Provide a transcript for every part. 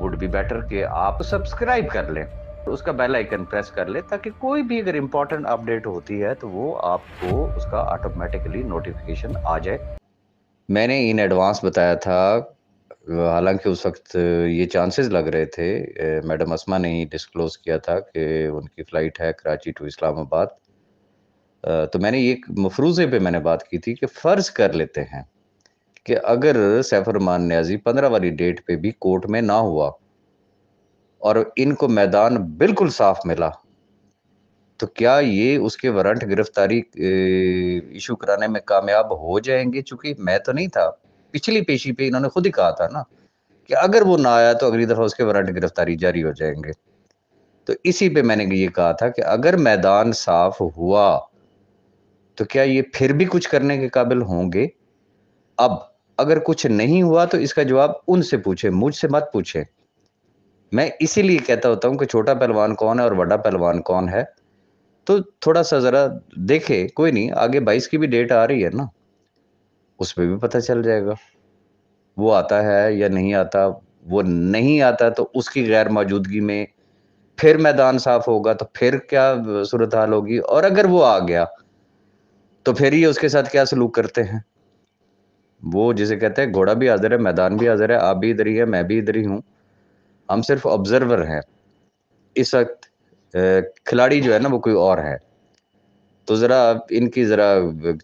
would be better कि आप subscribe कर लें उसका बेल आइकन प्रेस कर ले ताकि कोई भी अगर इंपॉर्टेंट अपडेट होती है तो वो आपको उसका ऑटोमेटिकली नोटिफिकेशन आ जाए मैंने इन एडवांस बताया था हालांकि उस वक्त ये चांसेस लग रहे थे मैडम असमा ने ही डिस्क्लोज किया था कि उनकी फ़्लाइट है कराची टू इस्लामाबाद तो मैंने ये मफरूज़े पे मैंने बात की थी कि फ़र्ज़ कर लेते हैं कि अगर सैफरमान न्याजी पंद्रह वाली डेट पे भी कोर्ट में ना हुआ और इनको मैदान बिल्कुल साफ मिला तो क्या ये उसके वारंट गिरफ्तारी इशू कराने में कामयाब हो जाएंगे चूंकि मैं तो नहीं था पिछली पेशी पे इन्होंने खुद ही कहा था ना कि अगर वो ना आया तो अगली दफा उसके वारंट गिरफ्तारी जारी हो जाएंगे तो इसी पे मैंने ये कहा था कि अगर मैदान साफ हुआ तो क्या ये फिर भी कुछ करने के काबिल होंगे अब अगर कुछ नहीं हुआ तो इसका जवाब उनसे पूछे मुझसे मत पूछे मैं इसीलिए कहता होता हूँ कि छोटा पहलवान कौन है और बड़ा पहलवान कौन है तो थोड़ा सा ज़रा देखे कोई नहीं आगे बाईस की भी डेट आ रही है ना उस पर भी पता चल जाएगा वो आता है या नहीं आता वो नहीं आता तो उसकी गैर मौजूदगी में फिर मैदान साफ होगा तो फिर क्या सूरत हाल होगी और अगर वो आ गया तो फिर ये उसके साथ क्या सलूक करते हैं वो जिसे कहते हैं घोड़ा भी हाजिर है मैदान भी हाजिर है आप भी इधर ही है मैं भी इधर ही हूँ हम सिर्फ ऑब्जर्वर हैं इस वक्त खिलाड़ी जो है ना वो कोई और है तो ज़रा इनकी ज़रा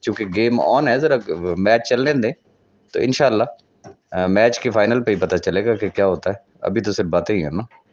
चूंकि गेम ऑन है ज़रा मैच चलने दें तो इन मैच के फाइनल पे ही पता चलेगा कि क्या होता है अभी तो सिर्फ बातें ही है ना